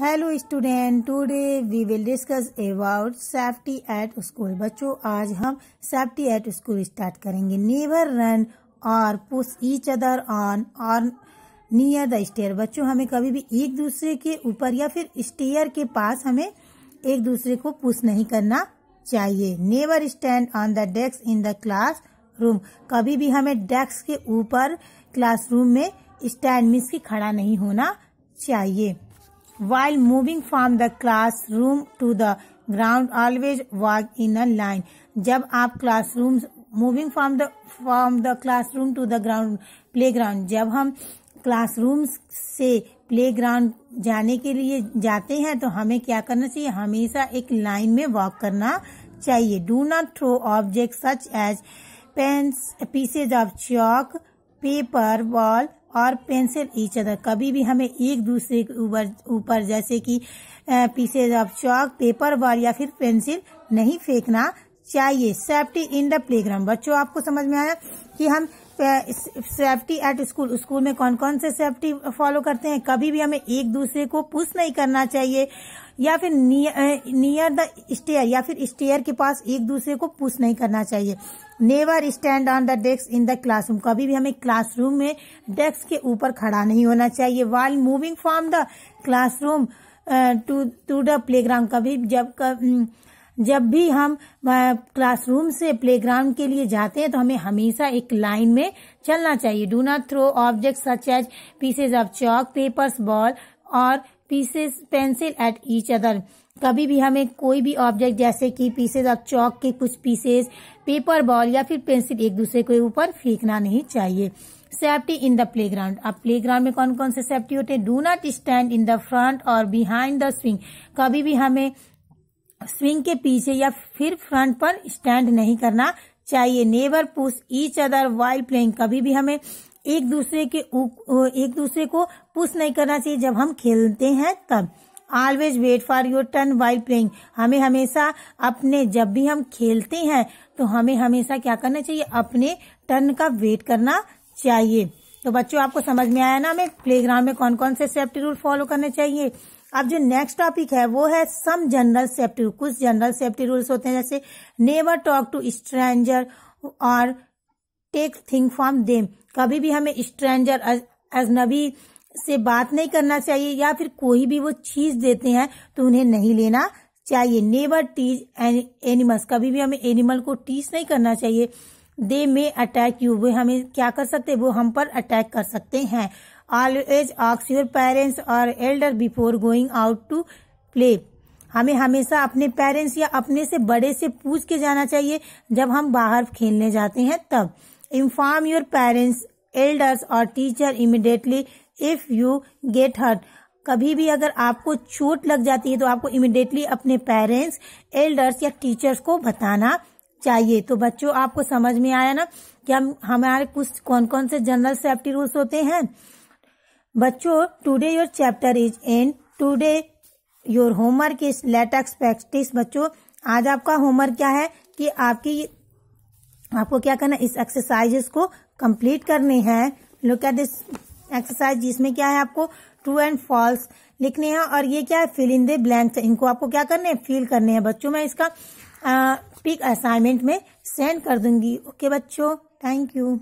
hello student today we will discuss about safety at school बच्चों आज हम safety at school start करेंगे never run और push each other on और near the stair बच्चों हमें कभी भी एक दूसरे के ऊपर या फिर स्टेयर के पास हमें एक दूसरे को पुश नहीं करना चाहिए never stand on the desk in the class room कभी भी हमें डेस्क के ऊपर क्लासरूम में स्टैंड मीन्स की खड़ा नहीं होना चाहिए while moving from the classroom to the ground always walk in a line जब आप classroom moving from the from the classroom to the ground playground जब हम क्लासरूम से प्लेग्राउंड जाने के लिए जाते हैं तो हमें क्या करना चाहिए हमेशा एक लाइन में वॉक करना चाहिए do not throw object such as pens pieces of chalk paper ball और पेंसिल ईच अदर कभी भी हमें एक दूसरे के ऊपर जैसे कि पीसेज ऑफ चौक पेपर वाल या फिर पेंसिल नहीं फेंकना चाहिए सेफ्टी इन द प्लेग्राउंड बच्चों आपको समझ में आया कि हम सेफ्टी एट स्कूल स्कूल में कौन कौन से सेफ्टी फॉलो करते हैं कभी भी हमें एक दूसरे को पुश नहीं करना चाहिए या फिर नियर द स्टेयर या फिर स्टेयर के पास एक दूसरे को पुश नहीं करना चाहिए never stand on the desk in the classroom कभी भी हमें क्लासरूम में डेस्क के ऊपर खड़ा नहीं होना चाहिए while moving from the classroom to to the play कभी जब कभी हम्म, जब भी हम क्लासरूम से प्लेग्राउंड के लिए जाते हैं तो हमें हमेशा एक लाइन में चलना चाहिए do not throw object such as pieces of chalk papers ball और pieces pencil at each other कभी भी हमें कोई भी ऑब्जेक्ट जैसे कि पीसेज ऑफ चौक के कुछ पीसेज पेपर बॉल या फिर पेंसिल एक दूसरे के ऊपर फेंकना नहीं चाहिए safety in the play ground अब प्ले ग्राउंड में कौन कौन से सेफ्टी होते हैं do not stand in the front और बिहाइंड द स्विंग कभी भी हमें स्विंग के पीछे या फिर फ्रंट पर स्टैंड नहीं करना चाहिए never push each other while playing कभी भी हमें एक दूसरे के एक दूसरे को पुश नहीं करना चाहिए जब हम खेलते हैं तब always wait for your turn while playing हमें हमेशा अपने जब भी हम खेलते हैं तो हमें हमेशा क्या करना चाहिए अपने टर्न का वेट करना चाहिए तो बच्चों आपको समझ में आया ना हमें प्लेग्राउंड में कौन कौन से सेफ्टी रूल फॉलो करने चाहिए अब जो नेक्स्ट टॉपिक है वो है सम जनरल सेफ्टी रूल कुछ जनरल सेफ्टी रूल्स होते हैं जैसे नेवर टॉक टू स्ट्रेंजर और टेक थिंग फ्रॉम देम कभी भी हमें स्ट्रेंजर अजनबी से बात नहीं करना चाहिए या फिर कोई भी वो चीज देते हैं तो उन्हें नहीं लेना चाहिए नेवर टीज एनिमल्स कभी भी हमें एनिमल को टीच नहीं करना चाहिए दे मे अटैक यू वे हमें क्या कर सकते वो हम पर अटैक कर सकते हैं ऑलवेज ऑक्स योर पेरेंट्स और elder before going out to play हमें हमेशा अपने पेरेंट्स या अपने से बड़े से पूछ के जाना चाहिए जब हम बाहर खेलने जाते हैं तब इन्फॉर्म योर पेरेंट्स एल्डर्स और teacher immediately if you get hurt कभी भी अगर आपको चोट लग जाती है तो आपको इमिडिएटली अपने पेरेंट्स एल्डर्स या टीचर्स को बताना चाहिए तो बच्चों आपको समझ में आया ना कि हम हमारे कुछ कौन कौन से जनरल सेफ्टी रूल्स होते हैं बच्चों today your chapter is end today your homework is latex practice बच्चों आज आपका होमवर्क क्या है कि आपकी आपको क्या करना इस एक्सरसाइजेस को कंप्लीट करनी है लुक एट दिस एक्सरसाइज जिसमें क्या है आपको ट्रू एंड फॉल्स लिखने हैं और ये क्या है फिल इन दे ब्लैंक्स इनको आपको क्या करने हैं फिल करने हैं बच्चों मैं इसका पिक असाइनमेंट में सेंड कर दूंगी ओके बच्चों थैंक यू